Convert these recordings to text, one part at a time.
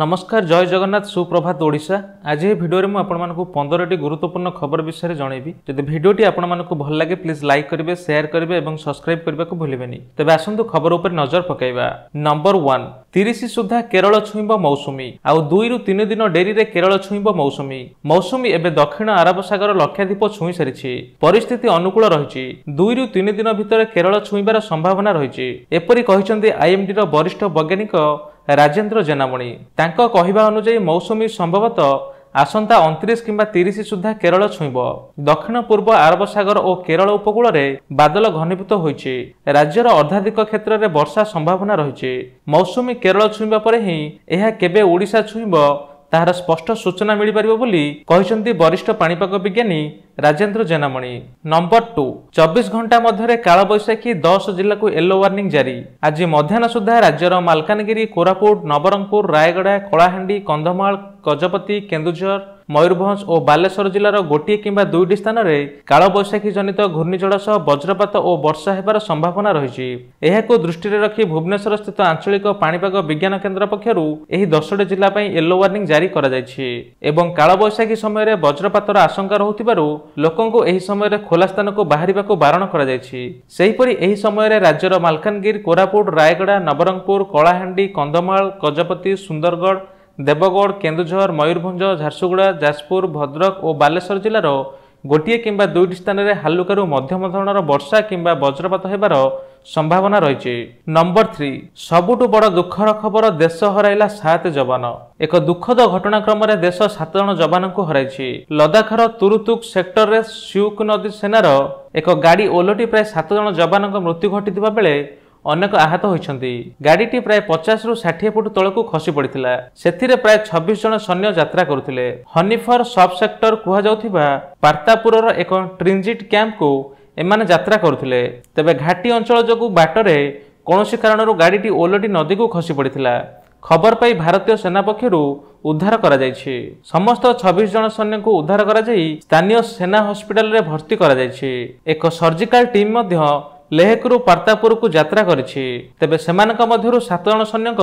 ନମସ୍କାର ଜୟ ଜଗନ୍ନାଥ ସୁପ୍ରଭାତ ଓଡ଼ିଶା ଆଜି ଏହି ଭିଡ଼ିଓରେ ମୁଁ ଆପଣମାନଙ୍କୁ ପନ୍ଦରଟି ଗୁରୁତ୍ୱପୂର୍ଣ୍ଣ ଖବର ବିଷୟରେ ଜଣେଇବି ଯଦି ଭିଡ଼ିଓଟି ଆପଣମାନଙ୍କୁ ଭଲ ଲାଗେ ପ୍ଲିଜ୍ ଲାଇକ୍ କରିବେ ସେୟାର କରିବେ ଏବଂ ସବସ୍କ୍ରାଇବ୍ କରିବାକୁ ଭୁଲିବେନି ତେବେ ଆସନ୍ତୁ ଖବର ଉପରେ ନଜର ପକାଇବା ନମ୍ବର ୱାନ୍ ତିରିଶ ସୁଦ୍ଧା କେରଳ ଛୁଇଁବ ମୌସୁମୀ ଆଉ ଦୁଇରୁ ତିନି ଦିନ ଡେରିରେ କେରଳ ଛୁଇଁବ ମୌସୁମୀ ମୌସୁମୀ ଏବେ ଦକ୍ଷିଣ ଆରବ ସାଗର ଲକ୍ଷାଦ୍ୱୀପ ଛୁଇଁ ସାରିଛି ପରିସ୍ଥିତି ଅନୁକୂଳ ରହିଛି ଦୁଇରୁ ତିନି ଦିନ ଭିତରେ କେରଳ ଛୁଇଁବାର ସମ୍ଭାବନା ରହିଛି ଏପରି କହିଛନ୍ତି ଆଇଏମ୍ଡିର ବରିଷ୍ଠ ବୈଜ୍ଞାନିକ ରାଜେନ୍ଦ୍ର ଜେନାମଣି ତାଙ୍କ କହିବା ଅନୁଯାୟୀ ମୌସୁମୀ ସମ୍ଭବତଃ ଆସନ୍ତା ଅଣତିରିଶ କିମ୍ବା ତିରିଶ ସୁଦ୍ଧା କେରଳ ଛୁଇଁବ ଦକ୍ଷିଣ ପୂର୍ବ ଆରବ ସାଗର ଓ କେରଳ ଉପକୂଳରେ ବାଦଲ ଘନୀଭୂତ ହୋଇଛି ରାଜ୍ୟର ଅର୍ଦ୍ଧାଧିକ କ୍ଷେତ୍ରରେ ବର୍ଷା ସମ୍ଭାବନା ରହିଛି ମୌସୁମୀ କେରଳ ଛୁଇଁବା ପରେ ହିଁ ଏହା କେବେ ଓଡ଼ିଶା ଛୁଇଁବ ତାହାର ସ୍ପଷ୍ଟ ସୂଚନା ମିଳିପାରିବ ବୋଲି କହିଛନ୍ତି ବରିଷ୍ଠ ପାଣିପାଗ ବିଜ୍ଞାନୀ ରାଜେନ୍ଦ୍ର ଜେନାମଣି ନମ୍ବର ଟୁ ଚବିଶ ଘଣ୍ଟା ମଧ୍ୟରେ କାଳବୈଶାଖୀ ଦଶ ଜିଲ୍ଲାକୁ ୟେଲୋ ୱାର୍ଣ୍ଣିଂ ଜାରି ଆଜି ମଧ୍ୟାହ୍ନ ସୁଦ୍ଧା ରାଜ୍ୟର ମାଲକାନଗିରି କୋରାପୁଟ ନବରଙ୍ଗପୁର ରାୟଗଡ଼ା କଳାହାଣ୍ଡି କନ୍ଧମାଳ ଗଜପତି କେନ୍ଦୁଝର ମୟୂରଭଞ୍ଜ ଓ ବାଲେଶ୍ୱର ଜିଲ୍ଲାର ଗୋଟିଏ କିମ୍ବା ଦୁଇଟି ସ୍ଥାନରେ କାଳବୈଶାଖୀ ଜନିତ ଘୂର୍ଣ୍ଣିଝଡ଼ ସହ ବଜ୍ରପାତ ଓ ବର୍ଷା ହେବାର ସମ୍ଭାବନା ରହିଛି ଏହାକୁ ଦୃଷ୍ଟିରେ ରଖି ଭୁବନେଶ୍ୱର ସ୍ଥିତ ଆଞ୍ଚଳିକ ପାଣିପାଗ ବିଜ୍ଞାନ କେନ୍ଦ୍ର ପକ୍ଷରୁ ଏହି ଦଶଟି ଜିଲ୍ଲା ପାଇଁ ୟେଲୋ ୱାର୍ଣ୍ଣିଂ ଜାରି କରାଯାଇଛି ଏବଂ କାଳବୈଶାଖୀ ସମୟରେ ବଜ୍ରପାତର ଆଶଙ୍କା ରହୁଥିବାରୁ ଲୋକଙ୍କୁ ଏହି ସମୟରେ ଖୋଲା ସ୍ଥାନକୁ ବାହାରିବାକୁ ବାରଣ କରାଯାଇଛି ସେହିପରି ଏହି ସମୟରେ ରାଜ୍ୟର ମାଲକାନଗିରି କୋରାପୁଟ ରାୟଗଡ଼ା ନବରଙ୍ଗପୁର କଳାହାଣ୍ଡି କନ୍ଧମାଳ ଗଜପତି ସୁନ୍ଦରଗଡ଼ ଦେବଗଡ଼ କେନ୍ଦୁଝର ମୟୂରଭଞ୍ଜ ଝାରସୁଗୁଡ଼ା ଯାଜପୁର ଭଦ୍ରକ ଓ ବାଲେଶ୍ୱର ଜିଲ୍ଲାର ଗୋଟିଏ କିମ୍ବା ଦୁଇଟି ସ୍ଥାନରେ ହାଲୁକାରୁ ମଧ୍ୟମ ଧରଣର ବର୍ଷା କିମ୍ବା ବଜ୍ରପାତ ହେବାର ସମ୍ଭାବନା ରହିଛି ନମ୍ବର ଥ୍ରୀ ସବୁଠୁ ବଡ଼ ଦୁଃଖର ଖବର ଦେଶ ହରାଇଲା ସାତ ଯବାନ ଏକ ଦୁଃଖଦ ଘଟଣାକ୍ରମରେ ଦେଶ ସାତ ଜଣ ଯବାନଙ୍କୁ ହରାଇଛି ଲଦାଖର ତୁରୁତୁକ୍ ସେକ୍ଟରରେ ସିଉକ୍ ନଦୀ ସେନାର ଏକ ଗାଡ଼ି ଓଲଟି ପ୍ରାୟ ସାତ ଜଣ ଯବାନଙ୍କ ମୃତ୍ୟୁ ଘଟିଥିବା ବେଳେ ଅନେକ ଆହତ ହୋଇଛନ୍ତି ଗାଡ଼ିଟି ପ୍ରାୟ ପଚାଶରୁ ଷାଠିଏ ଫୁଟ ତଳକୁ ଖସି ପଡ଼ିଥିଲା ସେଥିରେ ପ୍ରାୟ ଛବିଶ ଜଣ ସୈନ୍ୟ ଯାତ୍ରା କରୁଥିଲେ ହନିଫର ସବ୍ ସେକ୍ଟର କୁହାଯାଉଥିବା ପାର୍ତାପୁରର ଏକ ଟ୍ରିଞ୍ଜିଟ୍ କ୍ୟାମ୍ପକୁ ଏମାନେ ଯାତ୍ରା କରୁଥିଲେ ତେବେ ଘାଟି ଅଞ୍ଚଳ ଯୋଗୁଁ ବାଟରେ କୌଣସି କାରଣରୁ ଗାଡ଼ିଟି ଓଲଟି ନଦୀକୁ ଖସି ପଡ଼ିଥିଲା ଖବର ପାଇ ଭାରତୀୟ ସେନା ପକ୍ଷରୁ ଉଦ୍ଧାର କରାଯାଇଛି ସମସ୍ତ ଛବିଶ ଜଣ ସୈନ୍ୟଙ୍କୁ ଉଦ୍ଧାର କରାଯାଇ ସ୍ଥାନୀୟ ସେନା ହସ୍ପିଟାଲରେ ଭର୍ତ୍ତି କରାଯାଇଛି ଏକ ସର୍ଜିକାଲ ଟିମ୍ ମଧ୍ୟ ଲେହକରୁ ପ୍ରତାପପୁରକୁ ଯାତ୍ରା କରିଛି ତେବେ ସେମାନଙ୍କ ମଧ୍ୟରୁ ସାତ ଜଣ ସୈନ୍ୟଙ୍କ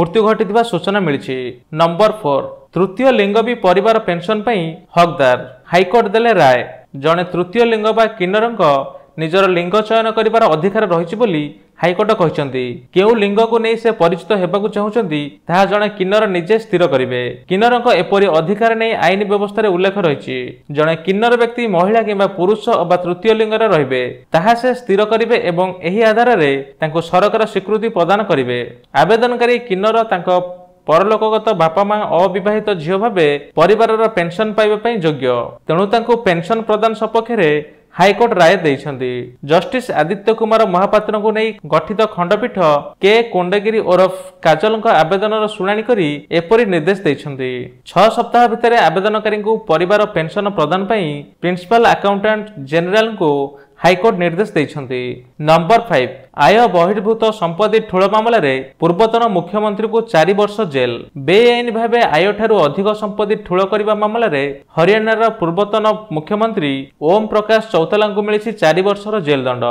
ମୃତ୍ୟୁ ଘଟିଥିବା ସୂଚନା ମିଳିଛି ନମ୍ବର ଫୋର୍ ତୃତୀୟ ଲିଙ୍ଗ ବି ପରିବାର ପେନ୍ସନ୍ ପାଇଁ ହକଦାର ହାଇକୋର୍ଟ ଦେଲେ ରାୟ ଜଣେ ତୃତୀୟ ଲିଙ୍ଗ ବା କିନ୍ନରଙ୍କ ନିଜର ଲିଙ୍ଗ ଚୟନ କରିବାର ଅଧିକାର ରହିଛି ବୋଲି ହାଇକୋର୍ଟ କହିଛନ୍ତି କେଉଁ ଲିଙ୍ଗକୁ ନେଇ ସେ ପରିଚିତ ହେବାକୁ ଚାହୁଁଛନ୍ତି ତାହା ଜଣେ କିନ୍ନର ନିଜେ ସ୍ଥିର କରିବେ କିନ୍ନରଙ୍କ ଏପରି ଅଧିକାର ନେଇ ଆଇନ ବ୍ୟବସ୍ଥାରେ ଉଲ୍ଲେଖ ରହିଛି ଜଣେ କିନ୍ନର ବ୍ୟକ୍ତି ମହିଳା କିମ୍ବା ପୁରୁଷ ବା ତୃତୀୟ ଲିଙ୍ଗରେ ରହିବେ ତାହା ସେ ସ୍ଥିର କରିବେ ଏବଂ ଏହି ଆଧାରରେ ତାଙ୍କୁ ସରକାର ସ୍ୱୀକୃତି ପ୍ରଦାନ କରିବେ ଆବେଦନକାରୀ କିନ୍ନର ତାଙ୍କ ପରଲୋକଗତ ବାପା ମା ଅବିବାହିତ ଝିଅ ଭାବେ ପରିବାରର ପେନ୍ସନ୍ ପାଇବା ପାଇଁ ଯୋଗ୍ୟ ତେଣୁ ତାଙ୍କୁ ପେନ୍ସନ୍ ପ୍ରଦାନ ସପକ୍ଷରେ ହାଇକୋର୍ଟ ରାୟ ଦେଇଛନ୍ତି ଜଷ୍ଟିସ ଆଦିତ୍ୟ କୁମାର ମହାପାତ୍ରଙ୍କୁ ନେଇ ଗଠିତ ଖଣ୍ଡପୀଠ କେ କୋଣ୍ଡଗିରି ଓରଫ କାଜଲଙ୍କ ଆବେଦନର ଶୁଣାଣି କରି ଏପରି ନିର୍ଦ୍ଦେଶ ଦେଇଛନ୍ତି ଛଅ ସପ୍ତାହ ଭିତରେ ଆବେଦନକାରୀଙ୍କୁ ପରିବାର ପେନ୍ସନ ପ୍ରଦାନ ପାଇଁ ପ୍ରିନ୍ସିପାଲ ଆକାଉଣ୍ଟାଣ୍ଟ ଜେନେରାଲଙ୍କୁ ହାଇକୋର୍ଟ ନିର୍ଦ୍ଦେଶ ଦେଇଛନ୍ତି ନମ୍ବର ଫାଇଭ ଆୟ ବହିର୍ଭୂତ ସମ୍ପତ୍ତି ଠୁଳ ମାମଲାରେ ପୂର୍ବତନ ମୁଖ୍ୟମନ୍ତ୍ରୀଙ୍କୁ ଚାରି ବର୍ଷ ଜେଲ୍ ବେଆଇନ ଭାବେ ଆୟଠାରୁ ଅଧିକ ସମ୍ପତ୍ତି ଠୁଳ କରିବା ମାମଲାରେ ହରିୟାଣାର ପୂର୍ବତନ ମୁଖ୍ୟମନ୍ତ୍ରୀ ଓମ୍ ପ୍ରକାଶ ଚୌତାଲାଙ୍କୁ ମିଳିଛି ଚାରି ବର୍ଷର ଜେଲ୍ ଦଣ୍ଡ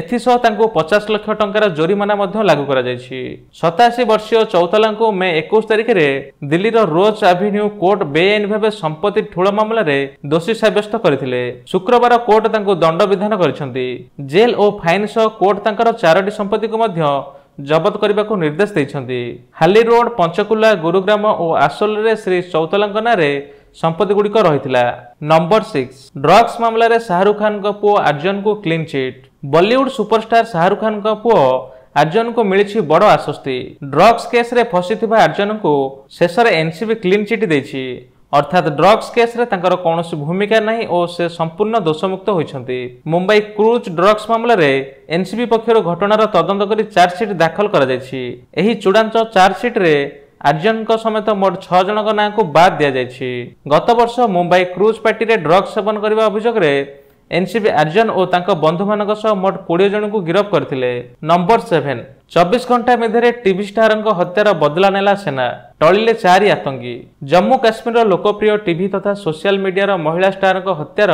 ଏଥିସହ ତାଙ୍କୁ ପଚାଶ ଲକ୍ଷ ଟଙ୍କାର ଜୋରିମାନା ମଧ୍ୟ ଲାଗୁ କରାଯାଇଛି ସତାଅଶୀ ବର୍ଷୀୟ ଚୌତାଲାଙ୍କୁ ମେ ଏକୋଇଶ ତାରିଖରେ ଦିଲ୍ଲୀର ରୋଜ୍ ଆଭିନ୍ୟୁ କୋର୍ଟ ବେଆଇନ ଭାବେ ସମ୍ପତ୍ତି ଠୁଳ ମାମଲାରେ ଦୋଷୀ ସାବ୍ୟସ୍ତ କରିଥିଲେ ଶୁକ୍ରବାର କୋର୍ଟ ତାଙ୍କୁ ଦଣ୍ଡବିଧାନ କରିଛନ୍ତି ଜେଲ୍ ଓ ଫାଇନ୍ ସହ କୋର୍ଟ ତାଙ୍କର ଚାରୋଟି ସମ୍ପତ୍ତିକୁ ମଧ୍ୟ ଜବତ କରିବାକୁ ନିର୍ଦ୍ଦେଶ ଦେଇଛନ୍ତି ହାଲି ରୋଡ୍ ପଞ୍ଚକୁଲା ଗୁରୁଗ୍ରାମ ଓ ଆସୋଲରେ ଶ୍ରୀ ଚୌତଲାଙ୍କ ନାଁରେ ସମ୍ପତ୍ତିଗୁଡ଼ିକ ରହିଥିଲା ନମ୍ବର ସିକ୍ସ ଡ୍ରଗ୍ସ ମାମଲାରେ ଶାହରୁଖ ଖାନଙ୍କ ପୁଅ ଆର୍ଯ୍ୟନଙ୍କୁ clean chit Bollywood superstar Shahrukh ଖାନଙ୍କ ପୁଅ ଆର୍ଯ୍ୟନଙ୍କୁ ମିଳିଛି ବଡ଼ ଆଶ୍ୱସ୍ତି ଡ୍ରଗ୍ସ କେସ୍ରେ ଫସିଥିବା ଆର୍ଯ୍ୟନଙ୍କୁ ଶେଷରେ ଏନ୍ସିବି କ୍ଲିନ୍ ଚିଟ୍ ଦେଇଛି ଅର୍ଥାତ୍ ଡ୍ରଗ୍ସ କେସ୍ରେ ତାଙ୍କର କୌଣସି ଭୂମିକା ନାହିଁ ଓ ସେ ସମ୍ପୂର୍ଣ୍ଣ ଦୋଷମୁକ୍ତ ହୋଇଛନ୍ତି ମୁମ୍ବାଇ କ୍ରୁଜ୍ ଡ୍ରଗ୍ସ ମାମଲାରେ ଏନ୍ସିବି ପକ୍ଷରୁ ଘଟଣାର ତଦନ୍ତ କରି ଚାର୍ଜସିଟ୍ ଦାଖଲ କରାଯାଇଛି ଏହି ଚୂଡ଼ାନ୍ତ ଚାର୍ଜସିଟ୍ରେ ଆର୍ଯ୍ୟନଙ୍କ ସମେତ ମୋଟ ଛଅ ଜଣଙ୍କ ନାଁକୁ ବାଦ୍ ଦିଆଯାଇଛି ଗତବର୍ଷ ମୁମ୍ବାଇ କ୍ରୁଜ୍ ପାର୍ଟିରେ ଡ୍ରଗ୍ସ ସେବନ କରିବା ଅଭିଯୋଗରେ ଏନ୍ସିବି ଆର୍ଯ୍ୟନ ଓ ତାଙ୍କ ବନ୍ଧୁମାନଙ୍କ ସହ ମୋଟ କୋଡ଼ିଏ ଜଣଙ୍କୁ ଗିରଫ କରିଥିଲେ ନମ୍ବର ସେଭେନ୍ ଚବିଶ ଘଣ୍ଟା ମଧ୍ୟରେ ଟିଭି ଷ୍ଟାରଙ୍କ ହତ୍ୟାର ବଦଲା ନେଲା ସେନା ଟଳିଲେ ଚାରି ଆତଙ୍କୀ ଜମ୍ମୁ କାଶ୍ମୀରର ଲୋକପ୍ରିୟ ଟିଭି ତଥା ସୋସିଆଲ ମିଡିଆର ମହିଳା ଷ୍ଟାରଙ୍କ ହତ୍ୟାର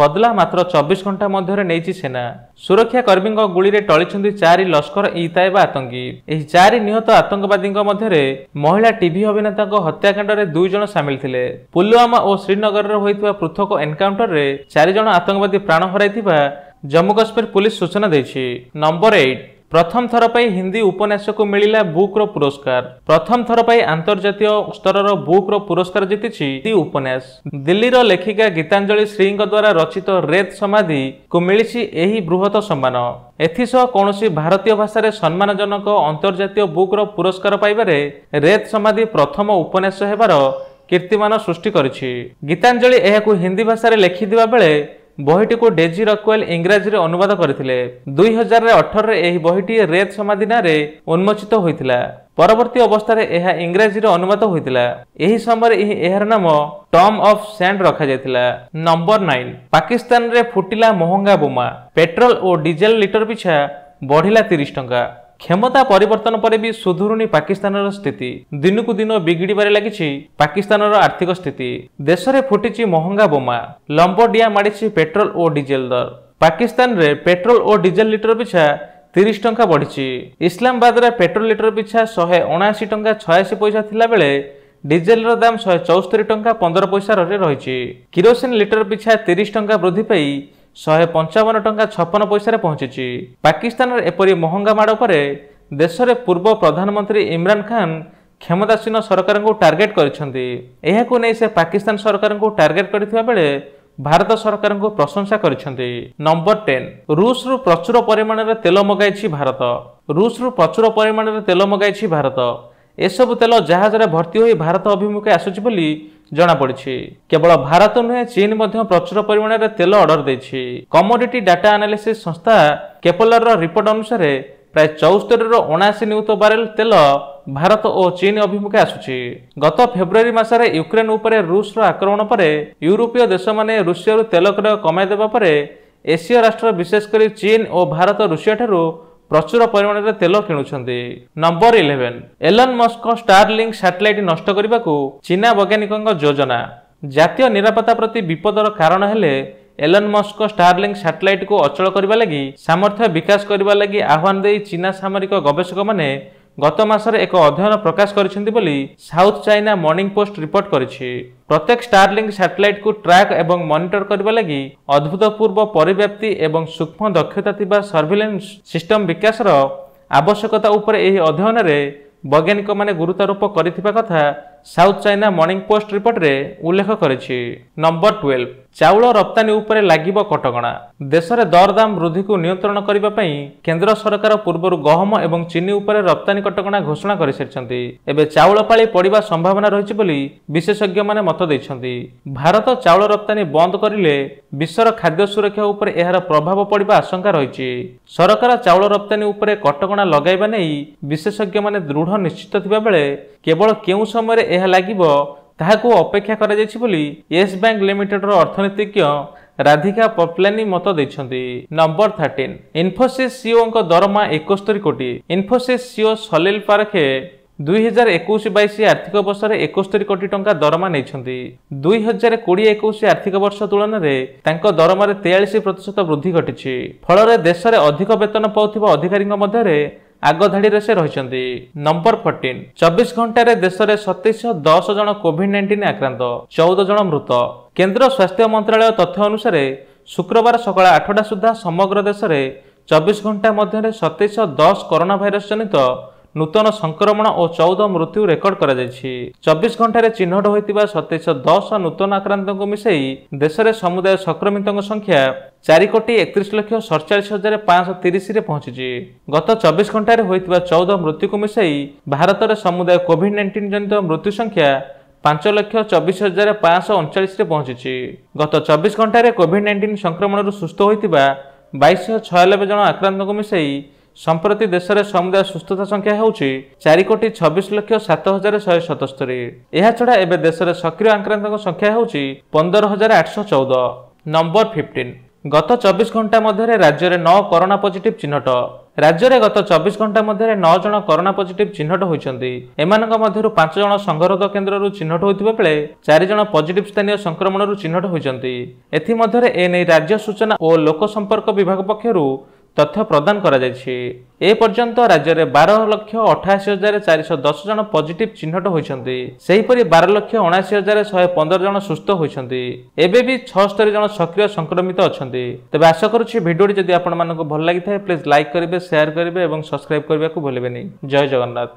ବଦଲା ମାତ୍ର ଚବିଶ ଘଣ୍ଟା ମଧ୍ୟରେ ନେଇଛି ସେନା ସୁରକ୍ଷା କର୍ମୀଙ୍କ ଗୁଳିରେ ଟଳିଛନ୍ତି ଚାରି ଲସ୍କର ଇତାଇବା ଆତଙ୍କୀ ଏହି ଚାରି ନିହତ ଆତଙ୍କବାଦୀଙ୍କ ମଧ୍ୟରେ ମହିଳା ଟିଭି ଅଭିନେତାଙ୍କ ହତ୍ୟାକାଣ୍ଡରେ ଦୁଇ ଜଣ ସାମିଲ ଥିଲେ ପୁଲୱାମା ଓ ଶ୍ରୀନଗରରେ ହୋଇଥିବା ପୃଥକ ଏନକାଉଣ୍ଟରରେ ଚାରିଜଣ ଆତଙ୍କବାଦୀ ପ୍ରାଣ ହରାଇଥିବା ଜମ୍ମୁ କାଶ୍ମୀର ପୁଲିସ ସୂଚନା ଦେଇଛି ନମ୍ବର ଏଇଟ ପ୍ରଥମ ଥର ପାଇଁ ହିନ୍ଦୀ ଉପନ୍ୟାସକୁ ମିଳିଲା ବୁକ୍ର ପୁରସ୍କାର ପ୍ରଥମ ଥର ପାଇଁ ଆନ୍ତର୍ଜାତୀୟ ସ୍ତରର ବୁକ୍ର ପୁରସ୍କାର ଜିତିଛି ଉପନ୍ୟାସ ଦିଲ୍ଲୀର ଲେଖିକା ଗୀତାଞ୍ଜଳି ଶ୍ରୀଙ୍କ ଦ୍ୱାରା ରଚିତ ରେତ୍ ସମାଧିକୁ ମିଳିଛି ଏହି ବୃହତ ସମ୍ମାନ ଏଥିସହ କୌଣସି ଭାରତୀୟ ଭାଷାରେ ସମ୍ମାନଜନକ ଅନ୍ତର୍ଜାତୀୟ ବୁକ୍ର ପୁରସ୍କାର ପାଇବାରେ ରେତ୍ ସମାଧି ପ୍ରଥମ ଉପନ୍ୟାସ ହେବାର କୀର୍ତ୍ତିମାନ ସୃଷ୍ଟି କରିଛି ଗୀତାଞ୍ଜଳି ଏହାକୁ ହିନ୍ଦୀ ଭାଷାରେ ଲେଖିଥିବା ବେଳେ ବହିଟିକୁ ଡେଜି ରକୱେଲ ଇଂରାଜୀରେ ଅନୁବାଦ କରିଥିଲେ ଦୁଇ ହଜାର ଅଠରରେ ଏହି ବହିଟି ରେତ ସମାଧି ନାଁରେ ଉନ୍ମୋଚିତ ହୋଇଥିଲା ପରବର୍ତ୍ତୀ ଅବସ୍ଥାରେ ଏହା ଇଂରାଜୀରେ ଅନୁବାଦ ହୋଇଥିଲା ଏହି ସମୟରେ ଏହି ଏହାର ନାମ ଟମ୍ ଅଫ୍ ସ୍ୟାଣ୍ଡ ରଖାଯାଇଥିଲା ନମ୍ବର ନାଇନ ପାକିସ୍ତାନରେ ଫୁଟିଲା ମହଙ୍ଗା ବୋମା ପେଟ୍ରୋଲ ଓ ଡିଜେଲ ଲିଟର ପିଛା ବଢ଼ିଲା ତିରିଶ ଟଙ୍କା କ୍ଷମତା ପରିବର୍ତ୍ତନ ପରେ ବି ସୁଧୁରୁନି ପାକିସ୍ତାନର ସ୍ଥିତି ଦିନକୁ ଦିନ ବିଗିଡ଼ିବାରେ ଲାଗିଛି ପାକିସ୍ତାନର ଆର୍ଥିକ ସ୍ଥିତି ଦେଶରେ ଫୁଟିଛି ମହଙ୍ଗା ବୋମା ଲମ୍ବଡିଆ ମାଡ଼ିଛି ପେଟ୍ରୋଲ ଓ ଡିଜେଲ ଦର ପାକିସ୍ତାନରେ ପେଟ୍ରୋଲ ଓ ଡିଜେଲ ଲିଟର ପିଛା ତିରିଶ ଟଙ୍କା ବଢ଼ିଛି ଇସଲାମାବାଦରେ ପେଟ୍ରୋଲ ଲିଟର ପିଛା ଶହେ ଅଣାଅଶୀ ଟଙ୍କା ଛୟାଅଶୀ ପଇସା ଥିଲାବେଳେ ଡିଜେଲର ଦାମ ଶହେ ଚଉସ୍ତରୀ ଟଙ୍କା ପନ୍ଦର ପଇସାରେ ରହିଛି କିରୋସିନ ଲିଟର ପିଛା ତିରିଶ ଟଙ୍କା ବୃଦ୍ଧି ପାଇ ଶହେ ପଞ୍ଚାବନ ଟଙ୍କା ଛପନ ପଇସାରେ ପହଞ୍ଚିଛି ପାକିସ୍ତାନର ଏପରି ମହଙ୍ଗା ମାଡ଼ ପରେ ଦେଶରେ ପୂର୍ବ ପ୍ରଧାନମନ୍ତ୍ରୀ ଇମ୍ରାନ ଖାନ୍ କ୍ଷମତାସୀନ ସରକାରଙ୍କୁ ଟାର୍ଗେଟ୍ କରିଛନ୍ତି ଏହାକୁ ନେଇ ସେ ପାକିସ୍ତାନ ସରକାରଙ୍କୁ ଟାର୍ଗେଟ୍ କରିଥିବା ବେଳେ ଭାରତ ସରକାରଙ୍କୁ ପ୍ରଶଂସା କରିଛନ୍ତି ନମ୍ବର ଟେନ୍ ରୁଷରୁ ପ୍ରଚୁର ପରିମାଣରେ ତେଲ ମଗାଇଛି ଭାରତ ରୁଷରୁ ପ୍ରଚୁର ପରିମାଣରେ ତେଲ ମଗାଇଛି ଭାରତ ଏସବୁ ତେଲ ଜାହାଜରେ ଭର୍ତ୍ତି ହୋଇ ଭାରତ ଅଭିମୁଖେ ଆସୁଛି ବୋଲି ଜଣାପଡ଼ିଛି କେବଳ ଭାରତ ନୁହେଁ ଚୀନ୍ ମଧ୍ୟ ପ୍ରଚୁର ପରିମାଣରେ ତେଲ ଅର୍ଡର ଦେଇଛି କମୋଡିଟି ଡାଟା ଆନାଲିସିସ୍ ସଂସ୍ଥା କେପଲରର ରିପୋର୍ଟ ଅନୁସାରେ ପ୍ରାୟ ଚଉସ୍ତରୀରୁ ଅଣାଅଶୀ ନିୟୁତ ବାରେଲ ତେଲ ଭାରତ ଓ ଚୀନ୍ ଅଭିମୁଖେ ଆସୁଛି ଗତ ଫେବୃଆରୀ ମାସରେ ୟୁକ୍ରେନ୍ ଉପରେ ରୁଷର ଆକ୍ରମଣ ପରେ ୟୁରୋପୀୟ ଦେଶମାନେ ରୁଷିଆରୁ ତେଲ କ୍ରୟ କମାଇ ଦେବା ପରେ ଏସୀୟ ରାଷ୍ଟ୍ର ବିଶେଷ କରି ଚୀନ୍ ଓ ଭାରତ ରୁଷିଆଠାରୁ ପ୍ରଚୁର ପରିମାଣରେ ତେଲ କିଣୁଛନ୍ତି number eleven Elon Musk Starlink satellite ନଷ୍ଟ କରିବାକୁ ଚୀନା ବୈଜ୍ଞାନିକଙ୍କ ଯୋଜନା ଜାତୀୟ ନିରାପତ୍ତା ପ୍ରତି ବିପଦର କାରଣ ହେଲେ ଏଲନ୍ ମସ୍କ ଷ୍ଟାର୍ ଲିଙ୍କ ସାଟେଲାଇଟ୍କୁ ଅଚଳ କରିବା ଲାଗି ସାମର୍ଥ୍ୟ ବିକାଶ କରିବା ଲାଗି ଆହ୍ୱାନ ଦେଇ ଚୀନା ସାମରିକ ଗବେଷକମାନେ ଗତ ମାସରେ ଏକ ଅଧ୍ୟୟନ ପ୍ରକାଶ କରିଛନ୍ତି ବୋଲି South China Morning Post report କରିଛି ପ୍ରତ୍ୟେକ ଷ୍ଟାରଲିଙ୍କ ସାଟେଲାଇଟ୍କୁ ଟ୍ରାକ୍ ଏବଂ ମନିଟର କରିବା ଲାଗି ଅଭୂତପୂର୍ବ ପରିବ୍ୟାପ୍ତି ଏବଂ ସୂକ୍ଷ୍ମ ଦକ୍ଷତା ଥିବା ସର୍ଭିଲାନ୍ସ ସିଷ୍ଟମ ବିକାଶର ଆବଶ୍ୟକତା ଉପରେ ଏହି ଅଧ୍ୟୟନରେ ବୈଜ୍ଞାନିକମାନେ ଗୁରୁତ୍ୱାରୋପ କରିଥିବା କଥା ସାଉଥ ଚାଇନା ମର୍ଣ୍ଣିଂ ପୋଷ୍ଟ ରିପୋର୍ଟରେ ଉଲ୍ଲେଖ କରିଛି ନମ୍ବର ଟୁଏଲ୍ଭ ଚାଉଳ ରପ୍ତାନୀ ଉପରେ ଲାଗିବ କଟକଣା ଦେଶରେ ଦରଦାମ ବୃଦ୍ଧିକୁ ନିୟନ୍ତ୍ରଣ କରିବା ପାଇଁ କେନ୍ଦ୍ର ସରକାର ପୂର୍ବରୁ ଗହମ ଏବଂ ଚିନି ଉପରେ ରପ୍ତାନୀ କଟକଣା ଘୋଷଣା କରିସାରିଛନ୍ତି ଏବେ ଚାଉଳ ପାଳି ପଡ଼ିବା ସମ୍ଭାବନା ରହିଛି ବୋଲି ବିଶେଷଜ୍ଞମାନେ ମତ ଦେଇଛନ୍ତି ଭାରତ ଚାଉଳ ରପ୍ତାନୀ ବନ୍ଦ କରିଲେ ବିଶ୍ୱର ଖାଦ୍ୟ ସୁରକ୍ଷା ଉପରେ ଏହାର ପ୍ରଭାବ ପଡ଼ିବା ଆଶଙ୍କା ରହିଛି ସରକାର ଚାଉଳ ରପ୍ତାନୀ ଉପରେ କଟକଣା ଲଗାଇବା ନେଇ ବିଶେଷଜ୍ଞମାନେ ଦୃଢ଼ ନିଶ୍ଚିତ ଥିବାବେଳେ କେବଳ କେଉଁ ସମୟରେ ଏହା ଲାଗିବ ତାହାକୁ ଅପେକ୍ଷା କରାଯାଇଛି ବୋଲି ୟେସ୍ ବ୍ୟାଙ୍କ ଲିମିଟେଡ୍ର ଅର୍ଥନୀତିଜ୍ଞ ରାଧିକା ପପ୍ଲାନି ମତ ଦେଇଛନ୍ତି ନମ୍ବର ଥାର୍ଟିନ୍ ଇନ୍ଫୋସିସ୍ ସିଓଙ୍କ ଦରମା ଏକସ୍ତରୀ କୋଟି ଇନ୍ଫୋସିସ୍ ସିଓ ସଲିଲ ପାରଖେ ଦୁଇହଜାର ଏକୋଇଶ ବାଇଶ ଆର୍ଥିକ ବର୍ଷରେ ଏକସ୍ତରୀ କୋଟି ଟଙ୍କା ଦରମା ନେଇଛନ୍ତି ଦୁଇହଜାର କୋଡ଼ିଏ ଏକୋଇଶ ଆର୍ଥିକ ବର୍ଷ ତୁଳନାରେ ତାଙ୍କ ଦରମାରେ ତେୟାଳିଶ ପ୍ରତିଶତ ବୃଦ୍ଧି ଘଟିଛି ଫଳରେ ଦେଶରେ ଅଧିକ ବେତନ ପାଉଥିବା ଅଧିକାରୀଙ୍କ ମଧ୍ୟରେ ଆଗଧାଡ଼ିରେ ସେ ରହିଛନ୍ତି ନମ୍ବର ଫର୍ଟିନ୍ ଚବିଶ ଘଣ୍ଟାରେ ଦେଶରେ ସତେଇଶ ଦଶ ଜଣ କୋଭିଡ ନାଇଣ୍ଟିନ୍ ଆକ୍ରାନ୍ତ ଚଉଦ ଜଣ ମୃତ କେନ୍ଦ୍ର ସ୍ୱାସ୍ଥ୍ୟ ମନ୍ତ୍ରାଳୟ ତଥ୍ୟ ଅନୁସାରେ ଶୁକ୍ରବାର ସକାଳ ଆଠଟା ସୁଦ୍ଧା ସମଗ୍ର ଦେଶରେ ଚବିଶ ଘଣ୍ଟା ମଧ୍ୟରେ ସତେଇଶ ଦଶ କରୋନା ଭାଇରସ ଜନିତ ନୂତନ ସଂକ୍ରମଣ ଓ ଚଉଦ ମୃତ୍ୟୁ ରେକର୍ଡ କରାଯାଇଛି ଚବିଶ ଘଣ୍ଟାରେ ଚିହ୍ନଟ ହୋଇଥିବା ସତେଇଶହ ଦଶ ନୂତନ ଆକ୍ରାନ୍ତଙ୍କୁ ମିଶାଇ ଦେଶରେ ସମୁଦାୟ ସଂକ୍ରମିତଙ୍କ ସଂଖ୍ୟା ଚାରି କୋଟି ଏକତିରିଶ ଲକ୍ଷ ସଡ଼ଚାଳିଶ ହଜାର ପାଞ୍ଚଶହ ତିରିଶରେ ପହଞ୍ଚିଛି ଗତ ଚବିଶ ଘଣ୍ଟାରେ ହୋଇଥିବା ଚଉଦ ମୃତ୍ୟୁକୁ ମିଶାଇ ଭାରତରେ ସମୁଦାୟ କୋଭିଡ ନାଇଣ୍ଟିନ୍ ଜନିତ ମୃତ୍ୟୁ ସଂଖ୍ୟା ପାଞ୍ଚ ଲକ୍ଷ ଚବିଶ ହଜାର ପାଞ୍ଚଶହ ଅଣଚାଳିଶରେ ପହଞ୍ଚିଛି ଗତ ଚବିଶ ଘଣ୍ଟାରେ କୋଭିଡ ନାଇଣ୍ଟିନ୍ ସଂକ୍ରମଣରୁ ସୁସ୍ଥ ହୋଇଥିବା ବାଇଶହ ଛୟାନବେ ଜଣ ଆକ୍ରାନ୍ତଙ୍କୁ ମିଶାଇ ସମ୍ପ୍ରତି ଦେଶରେ ସମୁଦାୟ ସୁସ୍ଥତା ସଂଖ୍ୟା ହେଉଛି ଚାରି କୋଟି ଛବିଶ ଲକ୍ଷ ସାତ ହଜାର ଶହେ ସତସ୍ତରୀ ଏହାଛଡ଼ା ଏବେ ଦେଶରେ ସକ୍ରିୟ ଆକ୍ରାନ୍ତଙ୍କ ସଂଖ୍ୟା ହେଉଛି ପନ୍ଦର ହଜାର ଆଠଶହ ଚଉଦ ନମ୍ବର ଫିଫ୍ଟିନ୍ ଗତ ଚବିଶ ଘଣ୍ଟା ମଧ୍ୟରେ ରାଜ୍ୟରେ ନଅ କରୋନା ପଜିଟିଭ୍ ଚିହ୍ନଟ ରାଜ୍ୟରେ ଗତ ଚବିଶ ଘଣ୍ଟା ମଧ୍ୟରେ ନଅ ଜଣ କରୋନା ପଜିଟିଭ୍ ଚିହ୍ନଟ ହୋଇଛନ୍ତି ଏମାନଙ୍କ ମଧ୍ୟରୁ ପାଞ୍ଚ ଜଣ ସଂଘରୋଧ କେନ୍ଦ୍ରରୁ ଚିହ୍ନଟ ହୋଇଥିବା ବେଳେ ଚାରି ଜଣ ପଜିଟିଭ୍ ସ୍ଥାନୀୟ ସଂକ୍ରମଣରୁ ଚିହ୍ନଟ ହୋଇଛନ୍ତି ଏଥିମଧ୍ୟରେ ଏନେଇ ରାଜ୍ୟ ସୂଚନା ଓ ଲୋକସମ୍ପର୍କ ବିଭାଗ ପକ୍ଷରୁ ତଥ୍ୟ ପ୍ରଦାନ କରାଯାଇଛି ଏପର୍ଯ୍ୟନ୍ତ ରାଜ୍ୟରେ ବାର ଲକ୍ଷ ଅଠାଅଶୀ ହଜାର ଚାରିଶହ ଦଶ ଜଣ ପଜିଟିଭ୍ ଚିହ୍ନଟ ହୋଇଛନ୍ତି ସେହିପରି ବାର ଲକ୍ଷ ଅଣାଅଶୀ ହଜାର ଶହେ ପନ୍ଦର ଜଣ ସୁସ୍ଥ ହୋଇଛନ୍ତି ଏବେ ବି ଛଅସ୍ତରୀ ଜଣ ସକ୍ରିୟ ସଂକ୍ରମିତ ଅଛନ୍ତି ତେବେ ଆଶା କରୁଛି ଭିଡ଼ିଓଟି ଯଦି ଆପଣମାନଙ୍କୁ ଭଲ ଲାଗିଥାଏ ପ୍ଲିଜ୍ ଲାଇକ୍ କରିବେ ସେୟାର କରିବେ ଏବଂ ସବସ୍କ୍ରାଇବ୍ କରିବାକୁ ଭୁଲିବେନି ଜୟ ଜଗନ୍ନାଥ